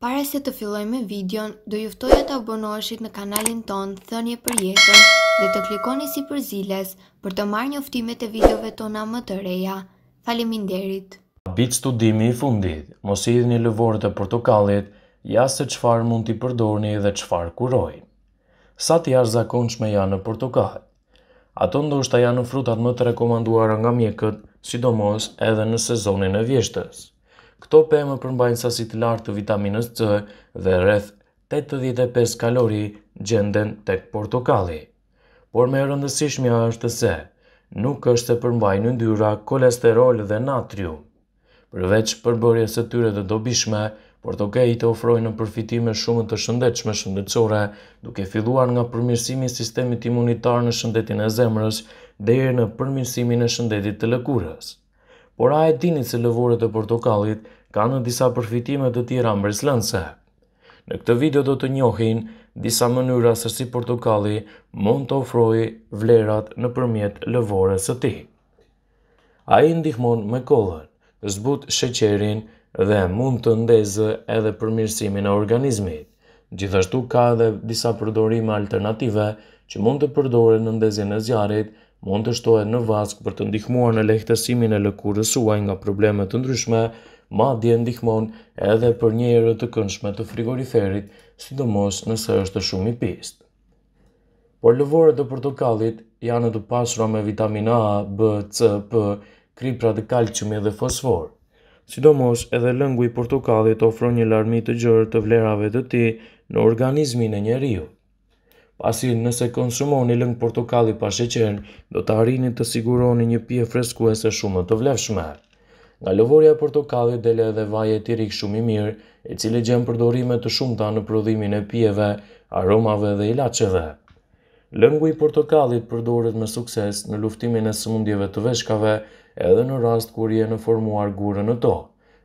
Pare se të filloj me videon, do juftoj e të abonoshit në kanalin ton, thënje për jetën dhe të klikoni si për ziles për të marrë një uftimet e videove tona më të reja. Faleminderit! derit! Bit studimi i fundit, mos i dhni lëvorë të portokalit, jasë se qfar mund t'i përdorni dhe qfar kuroj. Sa t'i ashtë zakonshme janë në portokal? Ato ndoshta janë në frutat më të rekomanduar nga mjekët, sidomos edhe në sezonin e vjeshtës. Këto pemë përmbajnë sasi të lartë të vitaminës C dhe rreth 85 kalori gjenden tek portokalli. Por me rëndësishmja është se, nuk është të përmbajnë në kolesterol dhe natrium. Përveç përbërje së tyre dhe dobishme, portokalli të ofrojnë në përfitime shumë të shëndechme shëndecore, duke filluar nga përmirësimi sistemit imunitar në shëndetin e zemrës dhe e në përmirësimi në shëndetit të lëkurës. Por a e dini se lëvurët e portokallit ka në disa përfitimet të tjera mbreslënse. Në këtë video do të njohin disa mënyra se si portokalli mund të ofroj vlerat në përmjet lëvore së ti. A i ndihmon me kollën, zbut sheqerin dhe mund të ndezë edhe përmirësimin e organizmit. Gjithashtu ka edhe disa përdorime alternative që mund të përdore në ndezin e zjarit, mund të shtohet në vaskë për të ndihmuar në lehtësimin e lëkurës suaj nga problemet të ndryshme, dje ndihmon edhe për një erë të këndshme të frigoriferit, sidomos nëse është shumë i pist. Por lëvore të portokallit janë të pasura me vitamina A, B, C, P, kripra të kalqiumi dhe fosfor. Sidomos edhe lëngu i portokallit ofron një larmi të gjerë të vlerave të tij në organizmin e njeriu. Pasi nëse konsumoni lëng portokalli pa sheqer, do të arrini të siguroni një pije freskuese shumë të vlefshme. Nga lëvorja e portokallit dele edhe e etirik shumë i mirë, e cili gjen përdorime të shumta në prodhimin e pijeve, aromave dhe ilaçeve. Lëngu i portokallit përdoret me sukses në luftimin e sëmundjeve të veshkave, edhe në rast kur je në formuar gure në to,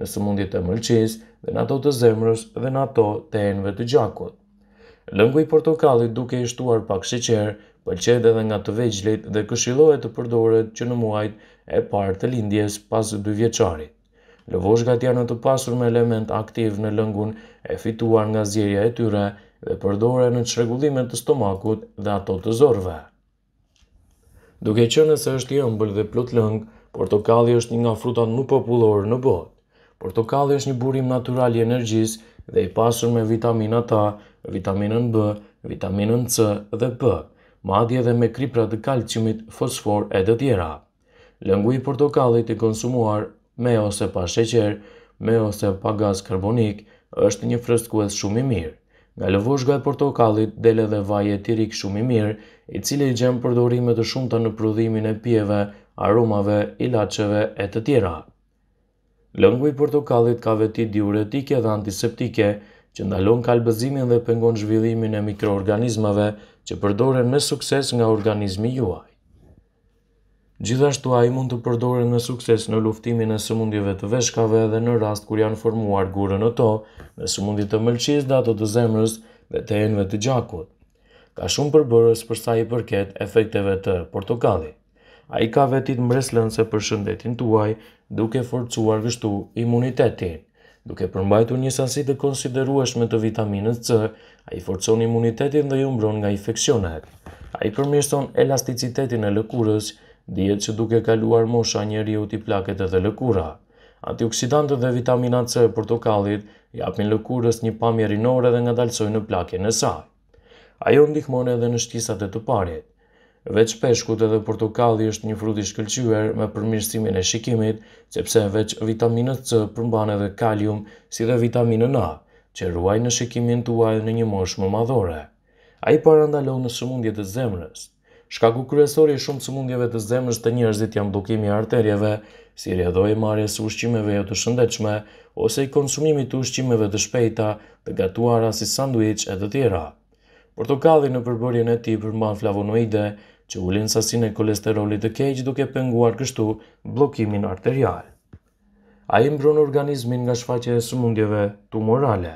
në sëmundjet e mëlqis, dhe në ato të zemrës dhe në ato të enve të gjakut. Lëngu i portokallit duke i shtuar pak shqeqer, pëlqet edhe nga të veçlit dhe këshilohet të përdoret që në muajt e parë të lindjes pas dy vjeçarit. Lëvozhgat janë të pasur me element aktiv në lëngun e fituar nga zjerja e tyre dhe përdoren në çrregullimin e stomakut dhe ato të zorrve. Duke qenë se është i ëmbël dhe plot lëng, portokalli është një nga frutat më popullore në botë. Portokalli është një burim natyral i energjisë dhe i pasur me vitamina A, vitaminën B, vitaminën C dhe B madje dhe me kripra të kalciumit, fosfor e të tjera. Lëngu i portokallit i konsumuar me ose pa sheqer, me ose pa gaz karbonik, është një freskues shumë i mirë. Nga lëvoshga e portokallit del edhe vaje tirik shumë i mirë, i cili i gjen përdorimet të shumta në prodhimin e pijeve, aromave, ilaçeve e të tjera. Lëngu i portokallit ka veti diuretike dhe antiseptike, që ndalon kalbëzimin dhe pengon zhvillimin e mikroorganizmave që përdoren me sukses nga organizmi juaj. Gjithashtu a i mund të përdoren me sukses në luftimin e sëmundjeve të veshkave dhe në rast kur janë formuar gure në to, me sëmundjit të mëlqis, datot të zemrës dhe të enëve të gjakut. Ka shumë përbërës përsa i përket efekteve të portokalli. A i ka vetit mreslën se për shëndetin tuaj duke forcuar gështu imunitetin duke përmbajtur një sasi të konsiderueshme të vitaminës C, a i forcon imunitetin dhe ju mbron nga infekcionet. A i përmjështon elasticitetin e lëkurës, dhjetë që duke kaluar mosha njeri u t'i plaket edhe lëkura. Antioxidantë dhe vitamina C e portokallit japin lëkurës një pamjerinore dhe nga dalsojnë në plaket në saj. Ajo ndihmon edhe në shtisat e të parit. Veç peshkut edhe portokalli është një frut i shkëlqyer me përmirësimin e shikimit, sepse veç vitaminës C përmban edhe kalium, si dhe vitaminën A, që ruaj në shikimin tuaj në një moshë më madhore. Ai parandalon në sëmundje të zemrës. Shkaku kryesor i shumë sëmundjeve të zemrës të njerëzit janë bllokimi i arterieve, si rrjedhoi marrja e ushqimeve jo të shëndetshme ose i konsumimit të ushqimeve të shpejta, të gatuara si sanduiç e të tjera. Portokalli në përbërjen e tij përmban flavonoide që ulin sasinë e kolesterolit të keq duke penguar kështu bllokimin arterial. Ai mbron organizmin nga shfaqja e sëmundjeve tumorale.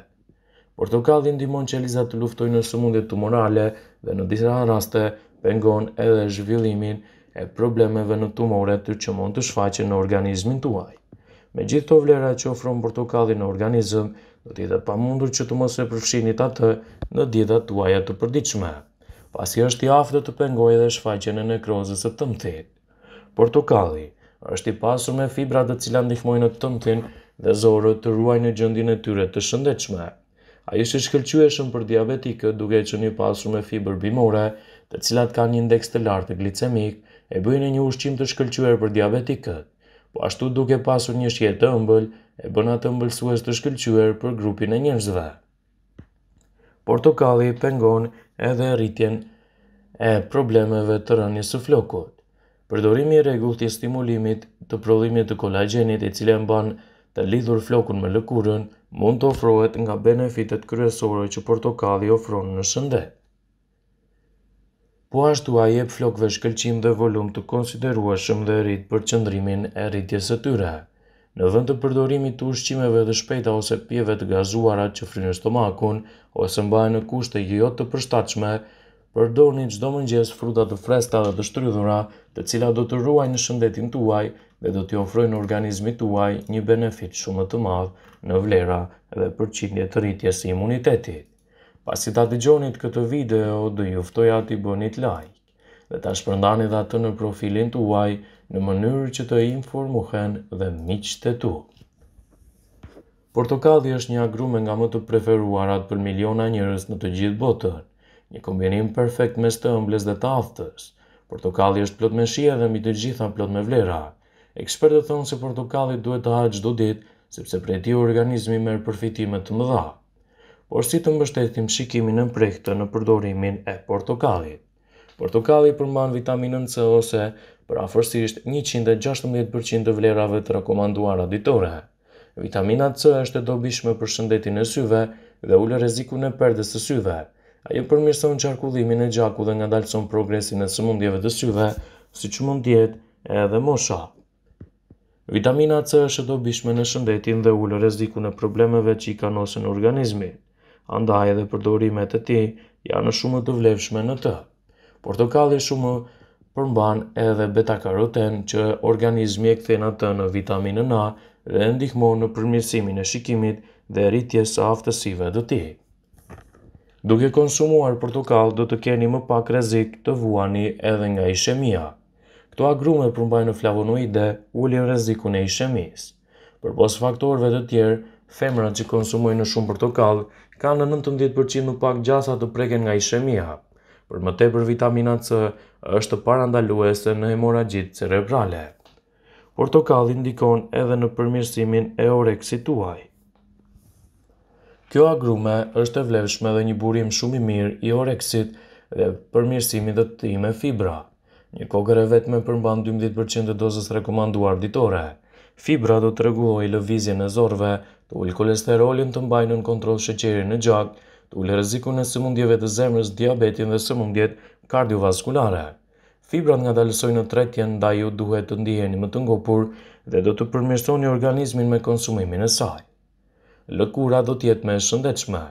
Portokalli ndihmon qelizat të luftojnë sëmundjet tumorale dhe në disa raste pengon edhe zhvillimin e problemeve në tumore të që mund të shfaqen në organizmin tuaj me gjithë të vlera që ofron portokalli në organizëm, do t'i dhe pa mundur që të mos e përfshinit atë në dhida tuaja të përdiqme. Pasi është i aftë të pengoj dhe shfaqen e nekrozës e tëmthit. Portokalli është i pasur me fibra të cila ndihmojnë të tëmthin dhe zorë të ruaj në gjëndin e tyre të shëndechme. A ishë shkëllqyëshën për diabetikë duke që një pasur me fibër bimore, të cilat ka një indeks të lartë glicemik, e bëjnë një ushqim të shkëllqyër për diabetikët po ashtu duke pasur një shje të ëmbël, e bën atë ëmbëlsues të shkëlqyer për grupin e njerëzve. Portokalli pengon edhe rritjen e problemeve të rënjës së flokut. Përdorimi i rregullt i stimulimit të prodhimit të kolagjenit, i cili mban të lidhur flokun me lëkurën, mund të ofrohet nga benefitet kryesore që portokalli ofron në shëndet po ashtu a jep flokve shkëlqim dhe volum të konsideruar shumë dhe rrit për qëndrimin e rritjes e tyre. Në vend të përdorimit të ushqimeve dhe shpejta ose pjeve të gazuara që frinë stomakun, ose mbaj në kushte jo, jo të përshtachme, përdorni gjdo mëngjes fruta të fresta dhe të shtrydhura, të cila do të ruaj në shëndetin tuaj dhe do t'i ofroj në organizmi tuaj një benefit shumë të madhë në vlera dhe përqindje të rritjes imunitetit. Pasi ta gjonit këtë video, dë juftoj ati bënit like dhe ta shpërndani dhe atë në profilin të uaj në mënyrë që të informuhen dhe miqët e tu. Portokalli është një agrume nga më të preferuarat për miliona njërës në të gjithë botën, një kombinim perfekt mes të ëmbles dhe të Portokalli është plot me shia dhe mi të gjitha plot me vlera. Ekspertë thonë se portokalli duhet të haqë do ditë, sepse prej ti organizmi merë përfitimet të mëdhak por si të mbështetim shikimin në mprektë në përdorimin e portokalit. Portokali përman vitaminën C ose për afërsisht 116% të vlerave të rekomanduar aditore. Vitamina C është e dobishme për shëndetin e syve dhe ullë reziku në perdes të syve. Ajo përmirëson qarkullimin e gjaku dhe nga dalëson progresin e sëmundjeve të syve, si që mund tjetë edhe mosha. Vitamina C është e dobishme në shëndetin dhe ullë reziku në problemeve që i ka nosën organizmi andaj edhe përdorimet e ti janë shumë të vlefshme në të. Portokalli shumë përmban edhe beta-karoten që organizmi e kthena të në vitaminën A dhe ndihmon në përmirësimin e shikimit dhe rritjes së aftësive dhe ti. Duke konsumuar portokall do të keni më pak rrezik të vuani edhe nga ishemia. Këto agrume përmbajnë flavonoide, ulin rrezikun e ishemisë. Përpos faktorëve të tjerë, femrat që konsumojnë në shumë portokall kanë në 19% më pak gjasa të preken nga ishemia. Për më tepër vitamina C është parandaluese në hemoragjit cerebrale. Portokalli ndikon edhe në përmirësimin e oreksit tuaj. Kjo agrume është e vlefshme dhe një burim shumë i mirë i oreksit dhe përmirësimi dhe të ti me fibra. Një kogër e vetë me përmban 12% të dozës rekomanduar ditore. Fibra do të reguloj lëvizje në zorve, të ullë kolesterolin të mbajnë në kontrol shëqeri në gjak, të ullë rëziku në sëmundjeve të zemrës, diabetin dhe sëmundjet kardiovaskulare. Fibra nga dalësoj në tretjen, da ju duhet të ndiheni më të ngopur dhe do të përmirsoni organizmin me konsumimin e saj. Lëkura do tjetë me shëndechme.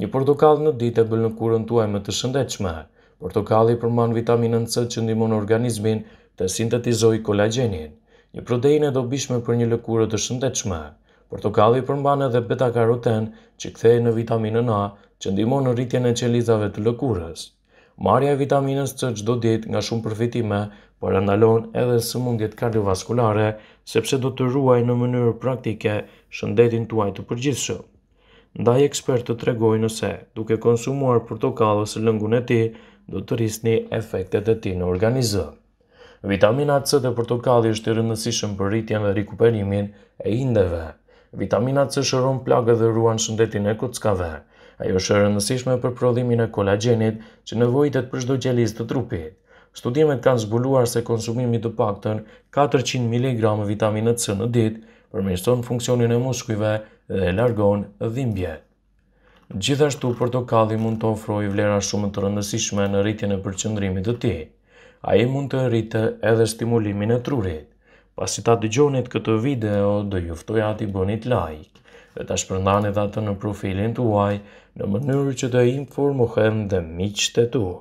Një portokal në dit e bëllë në kurën tuaj me të shëndechme. Portokali përman vitaminën C që ndimon organizmin të sintetizoj kolagenin një protein e dobishme për një lëkurë të shëndetshme. Portokalli përmban edhe beta karoten, që kthehet në vitaminën A, që ndihmon në rritjen e qelizave të lëkurës. Marja e vitaminës C çdo ditë nga shumë përfitime, por ndalon edhe sëmundjet kardiovaskulare, sepse do të ruajë në mënyrë praktike shëndetin tuaj të përgjithshëm. Ndaj ekspertët tregojnë se duke konsumuar portokall ose lëngun e tij, do të rrisni efektet e tij në organizëm. Vitamina C dhe portokalli është i rëndësishëm për rritjen dhe rikuperimin e indeve. Vitamina C shëron plagë dhe ruan shëndetin e kockave. Ajo është e rëndësishme për prodhimin e kolagenit që nevojitet për çdo qeliz të trupit. Studimet kanë zbuluar se konsumimi të paktën 400 mg vitaminë C në ditë përmirëson funksionin e muskujve dhe largon dhimbjet. Gjithashtu, portokalli mund të ofrojë vlera shumë të rëndësishme në rritjen e përqendrimit të tij a i mund të rritë edhe stimulimin e trurit. Pas që ta të gjonit këtë video, dhe juftoj ati bënit like, dhe ta shpërndani atë në profilin të uaj, në mënyrë që të informohem dhe miqë të tuaj.